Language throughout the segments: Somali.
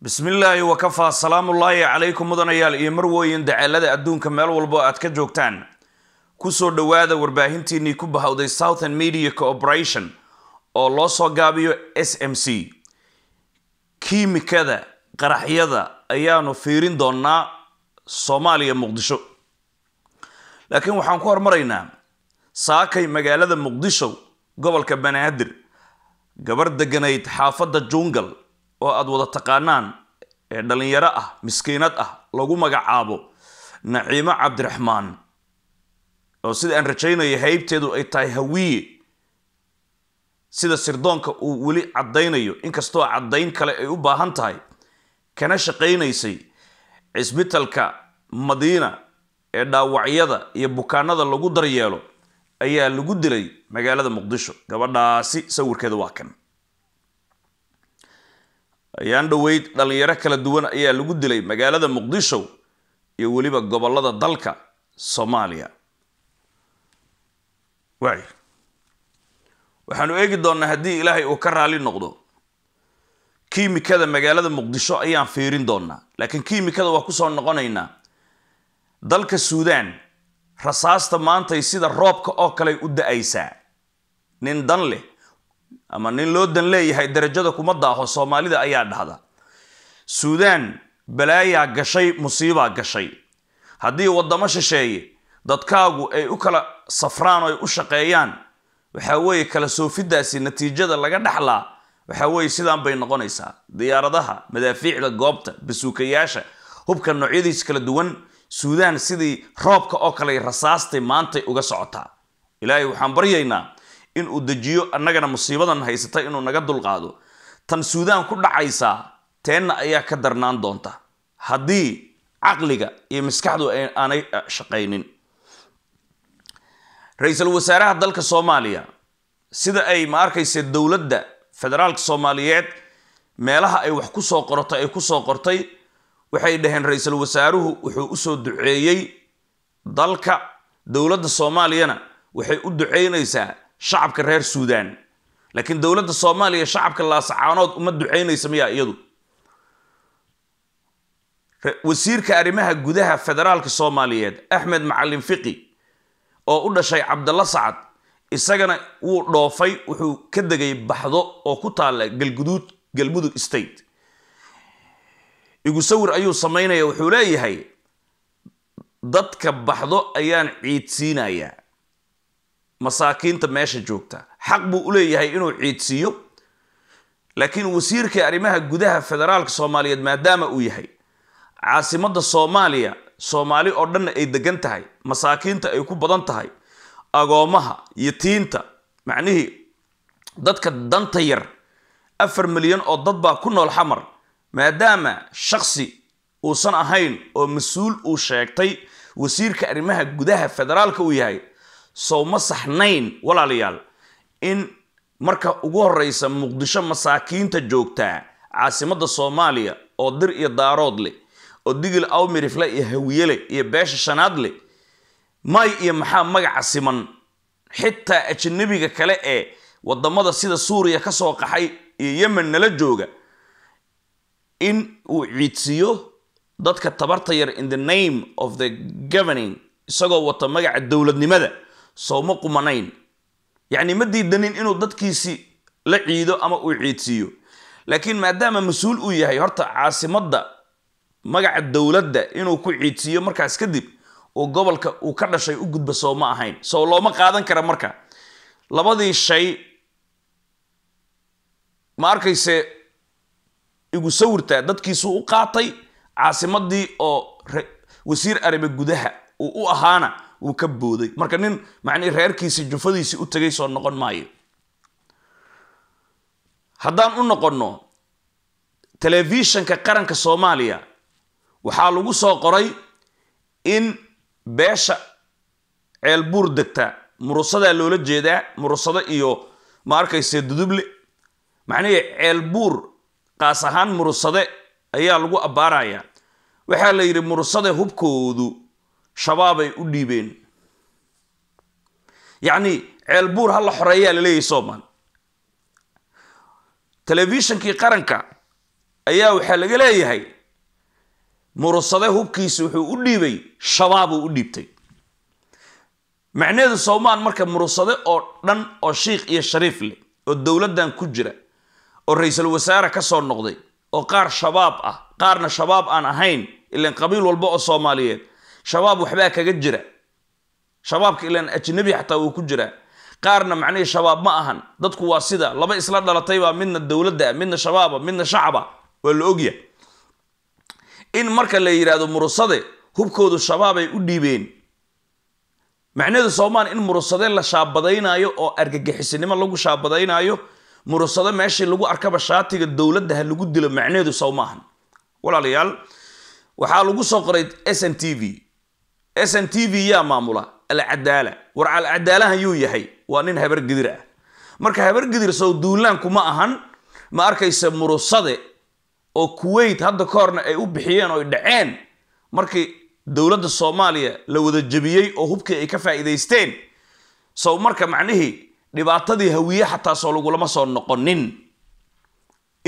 bismi illaahi wakafaa salaamullaahi calaykum mudanayaal iyo marwooyin dacaalada adduunka meel walbo aad ka joogtaan kusoo dhowaada warbaahintiinnii ku bahowday southern media cooperation oo loo soo gaabiyo s m c kiimikada qaraxyada ayaanu fiirin doonaa soomaaliya muqdisho laakiin waxaan ku hormaraynaa saakay magaalada muqdisho gobolka banaadir gabar deganayd xaafadda jungal oo aada wada taqaanaan ee dhallinyaro ah miskiinad ah lagu magacaabo naciimo cabdiraxmaan oo sida aan rajaynayo haybteedu ay tahay hawiye sida sirdoonka uu weli caddaynayo inkastoo caddayn kale ay u baahan tahay kana shaqaynaysay cisbitalka madiina ee dhaawacyada iyo bukaanada lagu daryeelo ayaa lagu dilay magaalada muqdisho gabadhaasi sawirkeeda waa kan ayaan dhoweyd dhallinyaro kala duwan ayaa lagu dilay magaalada muqdisho iyo weliba gobollada dalka soomaaliya way waxaanu eegi doonnaa haddii ilaahay uu ka raali noqdo kiimikada magaalada muqdisho ayaan fiirin doonnaa laakiin kiimikada waa kusoo noqonaynaa dalka suudaan rasaasta maantay sida roobka oo kale u da-aysaa nin dan leh ama nin loo dan leeyahay darajada kuma daaho soomaalida ayaa dhahda suudaan balaayaa gashay musiibaa gashay haddii waddamo shisheeye dadkaagu ay u kala safraan oo ay u shaqeeyaan waxaa weeye kala soofidaasi natiijada laga dhaxlaa waxaa weeye sidaan bay noqonaysaa diyaaradaha madaafiicda goobta basuukayaasha hubka noocyadiis kala duwan suudaan sidii roobka oo kaley rasaastay maantay uga socotaa ilaahay waxaan baryaynaa inuu dejiyo annagana musiibadan haysata inuu naga dulqaado tan suudaan ku dhacaysaa teenna ayaa ka darnaan doonta haddii caqliga iyo maskaxdu aanay eh, shaqaynin ra-iisul wasaaraha dalka soomaaliya sida ay ma arkayse dowladda federaalka soomaaliyeed meelaha ay wax ku soo qortay ay ku soo qortay waxay dhaheen ra-iisul wasaaruhu wuxuu usoo duceeyey dalka dowladda soomaaliyana waxay u duceynaysaa shacabka reer suudan laakiin dowladda soomaaliya shacabka laasaxaanood uma ducaynaysa miyaa iyadu wasiirka arrimaha gudaha federaalka soomaaliyeed axmed macalin fiqi oo u dhashay cabdalla sacad isagana wuu dhoofay wuxuu ka degay baxdo oo ku taalla galguduud galmudug state igu sawir ayuu samaynaya wuxuu leeyahay dadka baxdo ayaan ciidsiinayaa masaakiinta meesha joogta xaq buu u leeyahay inuu ciidsiiyo laakiin wasiirkai arrimaha gudaha federaalka soomaaliyeed maadaama uu yahay caasimadda soomaaliya soomaali oo dhanna ay degan tahay masaakiinta ay ku badan tahay agoomaha yatiinta macnihii dadka danta yar afar milyan oo dad baa ku nool xamar maadaama shaksi uusan ahayn oo mas-uul uu sheegtay wasiirka arrimaha gudaha federaalka uu yahay sowma saxnayn walaalayaal in marka ugu horeysa muqdisho masaakiinta joogtaa caasimada soomaaliya oo dir iyo daarood leh oo digil awmirifle iyo hawiye hawiyele iyo beesha shanaad leh may iyo maxaa magaca siman xitaa ajanabiga kale ee wadamada sida suuriya ka soo qaxay iyo yemen nala jooga in uu ciidsiyo dadka tabarta yar in the name of the governing isagoo wata magaca dowladnimada sooma qumanayn yacni ma diidanin inuu dadkiisi la ciido ama uu ciidsiiyo laakiin maadaama mas-uul uu yahay horta caasimadda magaca dowladda inuu ku ciidsiiyo markaas kadib uu gobolka uu ka dhashay u gudba soo ma ahayn soo looma qaadan kara marka labadii shay ma arkayse igu sawirtaa dadkiisu u qaatay caasimadii oo wasiir aribe gudaha uu u ahaana wuu ka booday marka nin macnii reerkiisii jufadiisii u tagay soo noqon maayo haddaan u noqonno telefishanka qaranka soomaaliya waxaa lagu soo qoray in beesha ceelbuur degta murusadaa loola jeedaa murusado iyo ma arkayse duduble macnihii ceelbuur qaas ahaan murusade ayaa lagu abbaarayaa waxaa la yidhi murusade hubkoodu shabaabay u dhiibeen yacni ceel buur ha la xoreeyaa la leeyahy somal telefishinkii qaranka ayaa waxaa laga leeyahay murusade hubkiisa wuxuu u dhiibay shabaabuu u dhiibtay macnaheedu soomaan marka murusade oo dhan oo shiikh iyo shariif leh oo dowladdan ku jira oo ra-iisul wasaare ka soo noqday oo qaar shabaab ah qaarna shabaab aan ahayn ilan qabiil walba oo soomaaliyeed shabaab waxbaa kaga jira shabaabka ilan ajnabi xataa wuu ku jiraa qaarna macnihii shabaab ma ahan dadku waa sida laba isla dhalataybaa midna dowladda midna shabaaba midna shacaba waa la ogya in marka la yidhaahdo murusade hubkoodu shabaabay u dhiibeen macnaheedu soomaan in murusade la shaabadaynaayo oo argagixisinimo lagu shaabadaynaayo murusade meeshii lagu arkaba shaatiga dowladda ha lagu dilo macnaheedu sow maahan walaalayaal waxaa lagu soo qoray s n t v s n t v yaa maamula alcadaala war alcadaalahan yuu yahay waa nin habargidir ah marka habargidir sow duunlaanku ahan ma arkaysa murusade oo kuwait hadda ka horna ay u bixiyeen oo dhaceen markii dowladda soomaaliya la wada jebiyey oo hubkii ay ka faa'iidaysteen sow marka macnihii dhibaatadii hawiye xataa soo lagulama soo noqonin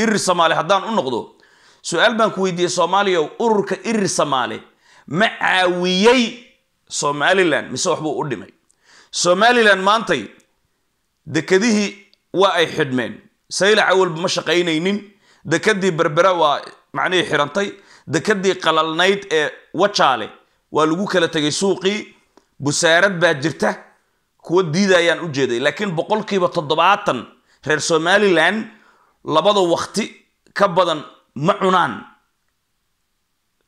irir samaale haddaan u noqdo su-aal baan ku weydiiyey soomaaliya ururka irir samaale ma caawiyey somalilan mise waxbuu u dhimay somalilan maantay dekedihii waa ay xidhmeen sayla cawalba ma shaqaynaynin dekadii berbera waa macnihii xirantay dekadii qalalnayd ee wajaale waa lagu kala tegay suuqii busaarad baa jirta kuwa diidayaan u jeeday laakiin boqolkiiba toddobaatan reer somalilan labada wakti ka badan ma cunaan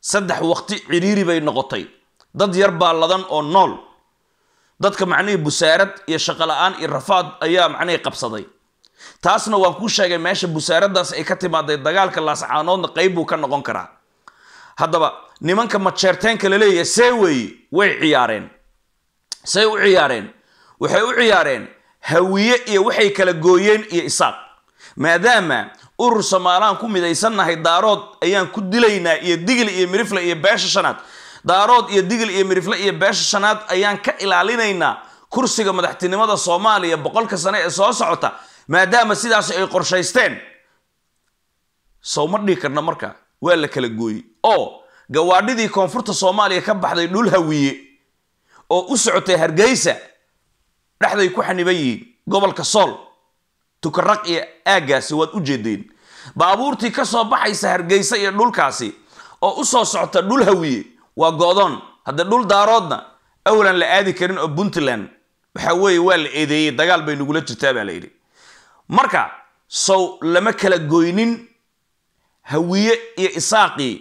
saddex waqti ciriiri bay noqotay dad yar baa ladan oo nool dadka macnihii busaarad iyo shaqo la aan iyo rafaad ayaa macnihii qabsaday taasna waa ku sheegay meesha busaaradaas ay ka timaaday dagaalka laascaanoodna qayb buu ka noqon karaa haddaba nimanka majeerteenka la leeyahay see weeye way ciyaareen say u ciyaareen waxay u ciyaareen hawiye iyo waxay kala gooyeen iyo isaaq maadaama urur somaalaaan ku midaysannahay daarood ayaan ku dilaynaa iyo digil iyo mirifle iyo beesha shanaad daarood iyo digil iyo mirifle iyo beesha shanaad ayaan ka ilaalinaynaa kursiga madaxtinimada soomaaliya boqolka sane ee soo socota maadaama sidaas ay qorshaysteen sowma dhigi karna marka waa la kala gooyey oo gawaadhidii koonfurta soomaaliya ka baxday dhul hawiye oo u socotay hargeysa dhexday ku xaniban yihiin gobolka sool tukaraq iyo aaggaasi waad u jeedeen baabuurtii ka soo baxaysa hargeysa iyo dhulkaasi oo u soo socota dhul hawiye waa godoon haddee dhul daaroodna awlan la aadi karin oo puntland waxa weeye waa la eedeeyey dagaal bay nagula jirtaa baa la yidhi marka sow lama kala goynin hawiye iyo isaaqii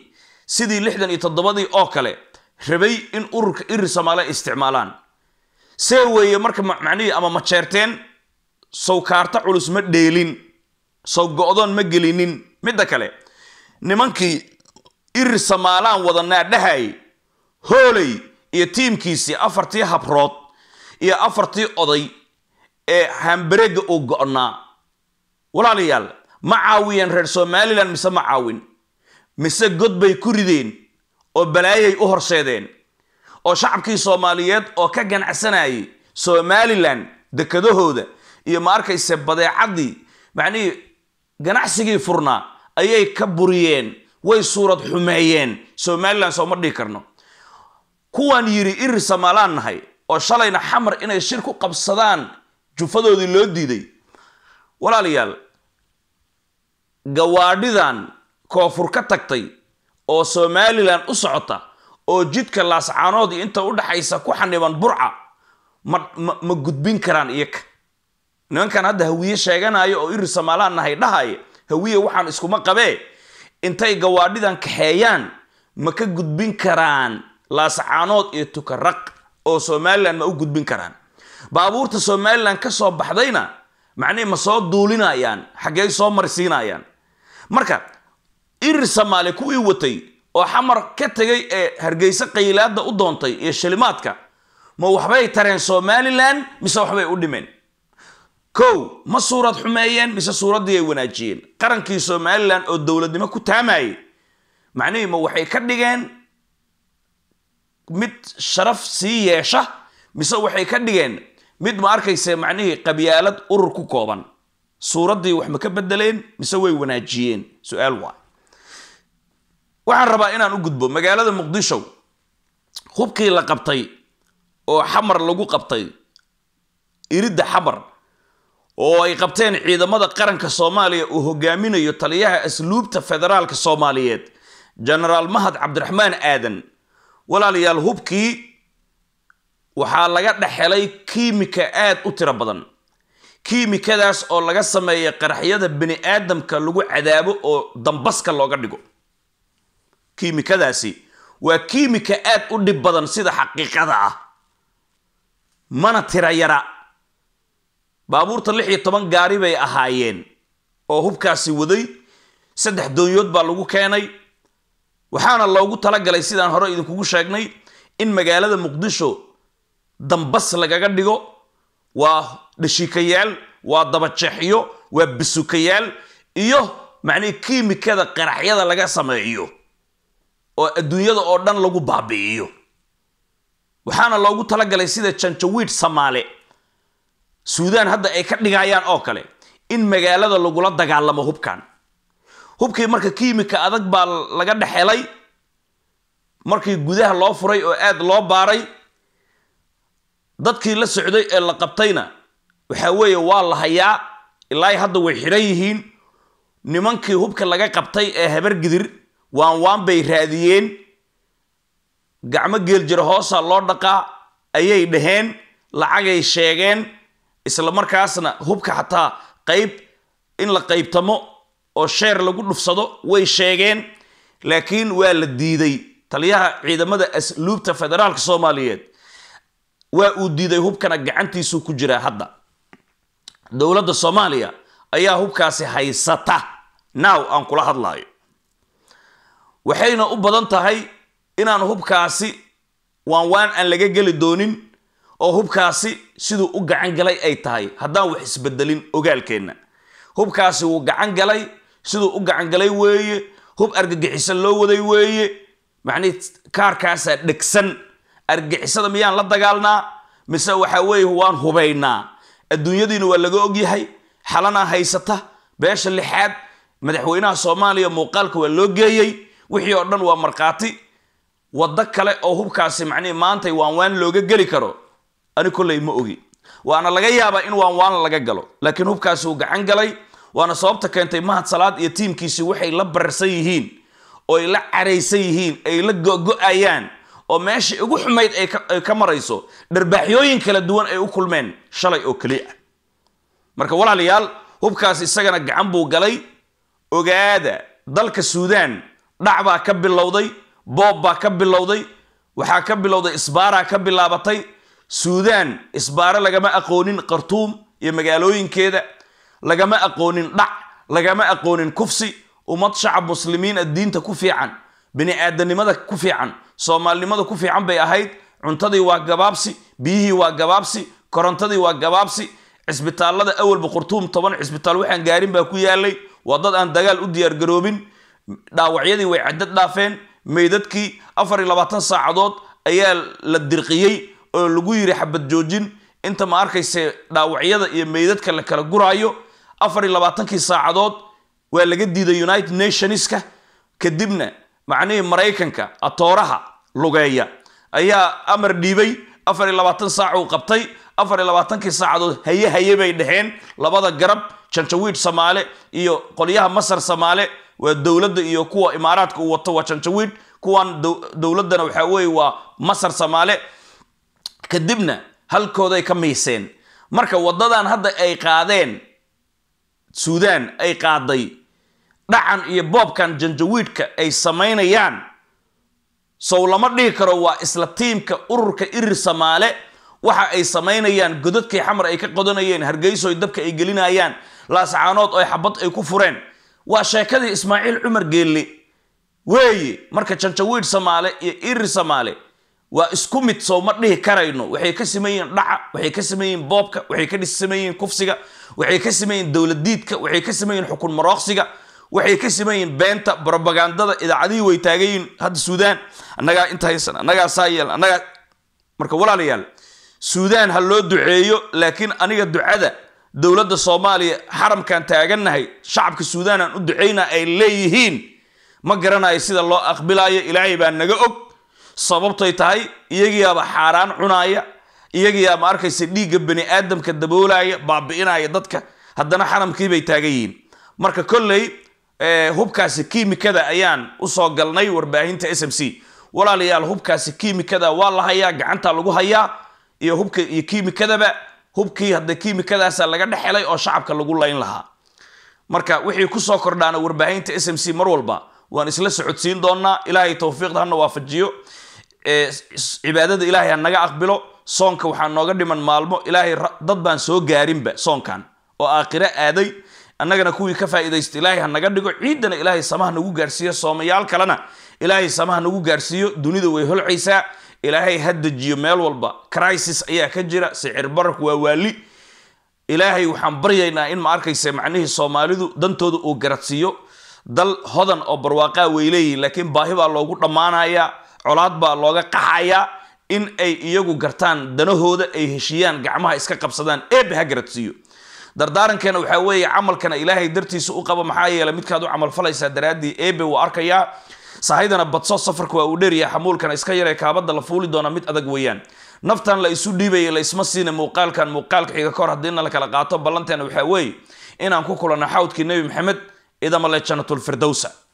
sidii lixdan iyo toddobadii oo kale rabay in ururka iri soomaaliya isticmaalaan see weeye marka macnihii ama ma jeerteen sow kaarta culus ma dheelin sow go-doon ma gelinin midda kale nimankii irir samaalaan wadanaa dhahayay hooley iyo tiimkiisii afartii habrood iyo afartii oday ee hambareega uu go-naa walaalayaal ma caawiyeen reer somalilan mise ma caawin mise god bay ku rideen oo balaayay u horseedeen oo shacabkii soomaaliyeed oo ka ganacsanayay somalilan dekadahooda iyo maarkayse badeecaddii macnihii ganacsigii furnaa ayay ka buriyeen way suurad xumeeyeen somalilan sooma dhihi karno kuwaan yidhi irir samaalaan nahay oo shalayna xamar inay shir ku qabsadaan jufadoodii loo diiday walaalayaal gawaadhidan koonfur ka tagtay oo somalilan u socota oo jidka laascaanood iyo inta u dhaxaysa ku xaniban burca ma ma gudbin karaan iyaga nimankan hadda hawiye sheeganayo oo irisamalaan nahay dhahaye hawiye waxaan iskuma qabee intay gawaadhidan kaxeeyaan ma ka gudbin karaan laascaanood iyo tukaraq oo somalilan ma u gudbin karaan baabuurta somalilan ka soo baxdayna macnihii ma soo duulinayaan xaggey soo marsiinayaan marka irir samaali kuwii watay oo xamar ka tegay ee hargeysa qaylaada u doontay iyo shilimaadka ma waxbay tareen somalilan mise waxbay u dhimeen kow ma suurad xumeeyeen mise suuraddii ay wanaajiyeen qarankii somalilan oo dowladnimo ku taamayay ma waxay ka dhigeen mid sharaf sii yeesha mise waxay ka dhigeen mid ma arkayse macnihii qabyaalad urur ku kooban suuraddii wax ma ka bedeleen mise way wanaajiyeen su-aal waay waxaan rabaa inaan u gudbo magaalada muqdisho hubkii la qabtay oo xamar lagu qabtay iridda xamar oo ay qabteen ciidamada qaranka soomaaliya uu hogaaminayo taliyaha asluubta federaalka soomaaliyeed jenaraal mahad cabdiraxmaan aadan walaalayaal hubkii waxaa laga dhexelay kiimika aada u tiro badan kiimikadaas oo laga sameeyay qaraxyada bini aadamka lagu cadaabo oo dambaska looga dhigo kiimikadaasi waa kiimika aada u dhib badan sida xaqiiqada ah mana tira yara baabuurta lix iyo toban gaari bay ahaayeen oo hubkaasi waday saddex doonyood baa lagu keenay waxaana loogu talagalay sidaan hore idinkugu sheegnay in magaalada muqdisho dambas lagaga dhigo waa dhashiikayaal waa dabajeexyo waa basukayaal iyo macnihi kiimikada qaraxyada laga sameeyo oo adduunyada oo dhan lagu baabi'iyo waxaana loogu tala galay sida janjawiid samaale suudaan hadda ay ka dhigayaan oo kale in magaalada lagula dagaalamo hubkan hubkii marka kiimika adag baa laga dhexelay markii gudaha loo furay oo aada loo baaray dadkii la socday ee la qabtayna waxaa weeye waa la hayaa ilaa hadda way xidhan yihiin nimankii hubka laga qabtay ee habargidir waan waan bay raadiyeen gacmo geeljiro hoosa loo dhaqaa ayay dhaheen lacagay sheegeen isla markaasna hubka xataa qayb in la qaybtamo oo sheer lagu dhufsado way sheegeen laakiin waa la diiday taliyaha ciidamada asluubta federaalka soomaaliyeed waa uu diiday hubkana gacantiisu ku jiraa hadda dowladda soomaaliya ayaa hubkaasi haysata now aan kula hadlaayo waxayna u badan tahay inaan hubkaasi waan waan aan laga geli doonin oo hubkaasi siduu u gacan galay ay tahay haddaan wax isbedelin ogaalkeenna hubkaasi wuu gacan galay siduu u gacan galay weeye hub argagixisan loo waday weeye macnihi kaarkaasaa dhegsan argagixisada miyaan la dagaalnaa mise waxaa weeye waan hubaynaa adduunyadiina waa laga ogyahay xalanaa haysata beesha lixaad madaxweynaha soomaaliya muuqaalka waa loo geeyey wixii oo dhan waa markhaati waddo kale oo hubkaasi macnihi maantay waan waan looga geli karo ani kolley ma ogi waana laga yaabaa in waan waan laga galo laakiin hubkaasi uu gacan galay waana sababta keentay mahad salaad iyo tiimkiisi waxay la bararsan yihiin oy la caraysan yihiin ay la gogo-ayaan oo meeshai ugu xumayd ay ka marayso dharbaaxyooyin kala duwan ay u kulmeen shalay oo keli marka walaalayaal hubkaasi isagana gacan buu galay ogaada dalka suudaan dhac baa ka bilowday boob baa ka bilowday waxaa ka bilowday isbaaraa ka bilaabatay suudaan isbaaro lagama aqoonin khartuum iyo magaalooyinkeeda lagama aqoonin dhac lagama aqoonin kufsi ummad shacab muslimiin a diinta ku fiican bini aadanimada ku fiican soomaalinimada ku fiican bay ahayd cuntadii waa gabaabsi biyihii waa gabaabsi korontadii waa gabaabsi cisbitaalada awalba khurtuum toban cisbitaal waxaan gaarin baa ku yaalay waa dad aan dagaal u diyaargaroobin dhaawacyadii way caddad dhaafeen maydadkii afar iyo labaatan saacadood ayaa la dirqiyey oo lagu yiri xabad joojin inta ma arkayse dhaawacyada iyo meydadka la kala guraayo afar iyo labaatankii saacadood waa laga diiday united nationska kadibna macnihii maraykanka atooraha lugeeya ayaa amar dhiibay afar iyo labaatan saac uu qabtay afar iyo labaatankii saacadood haye haye bay dhaheen labada garab janjawiid samaale iyo qolyaha masar samaale waa dowladda iyo kuwa imaaraadka uu wato waa janjawiid kuwan dowladdana waxaa weeye waa masar samaale kadibna halkooday ka miiseen marka waddadan hadda ay qaadeen suudaan ay qaaday dhacan iyo boobkan janjawiidhka ay samaynayaan sow lama dhihi karo waa isla tiimka ururka irir samaale waxa ay samaynayaan godadkii xamar ay ka qodanayeen hargeysoy dabka ay gelinayaan laascaanood oo xabad ay ku fureen waa sheekadii ismaaciil cumar geelle weeye marka janjawiidh samaale iyo irir samaale waa isku mid soo ma dhihi karayno waxay ka sameeyeen dhaca waxay ka sameeyeen boobka waxay ka sameeyeen kufsiga waxay ka sameeyeen dowladiidka waxay ka sameeyeen xukun marooqsiga waxay ka sameeyeen beenta brobagandada idaacadihii way taagayiin hadda suudaan annagaa inta haysan annagaa saa yeelan annagaa marka walaalayaal suudaan ha loo duceeyo laakiin aniga ducada dowladda soomaaliya xaramkan taagannahay shacabka suudaanaan u ducaynaa ay leeyihiin ma garanayo sida loo aqbilaayo ilaahay baa naga og sababtay tahay iyagiiaba xaaraan cunaaya iyagiiaa ma arkaysa dhiigga bani aadamka daboolaya baabi'inaya dadka haddana xaramkiibay taagan yihiin marka kolley eh, hubkaasi kiimikada ayaan usoo galnay warbaahinta s m c walaalayaal hubkaasi kiimikada waa la hayaa gacantaa lagu hayaa iyo hubka iyo kiimikadaba hubkii hadda kiimikadaasa laga dhexelay oo shacabka lagu layn lahaa marka wixii kusoo kordhaana warbaahinta s m c mar walba waan isla socodsiin doonaa ilaahay towfiiqda hana waafajiyo cibaadada ilaahay ha naga aqbilo soonka waxaa nooga dhiman maalmo ilaahay dad baan soo gaarinba soonkan oo aakhiro aaday annagana kuwii ka faa'iidaysta ilaahay ha naga dhigo ciiddana ilaahay samaha nagu gaarsiiyo soomayaal kalena ilaahay samaha nagu gaarsiiyo dunida way holcaysaa ilaahay ha dejiyo meel walba crisis ayaa ka jira sicir barak waa waali ilaahay waxaan baryaynaa in ma arkayse macnihii soomaalidu dantooda uu garadsiiyo dal hodan oo barwaaqaa way leeyihin laakiin baahi baa loogu dhammaanayaa colaad baa looga qaxayaa in ay iyagu gartaan danahooda ay heshiiyaan gacmaha iska qabsadaan eebe ha garadsiiyo dardaarankeena waxaa weeye camalkana ilaahay dartiisa u qaba maxaa yeeley midkaad u camal falaysaa daraaddii eebe wuu arkayaa sahaydana badso safarka waa uu dheeryaha xamuulkana iska yaree kaabadda la fuuli doona mid adag weeyaan naftan la isu dhiibaya laysma isma siina muuqaalkan muuqaalka xiga ka hor haddii la lakala qaato ballanteena waxaa weeye inaan ku kulanno xawdkii nebi maxamed idamale janatulfirdowsa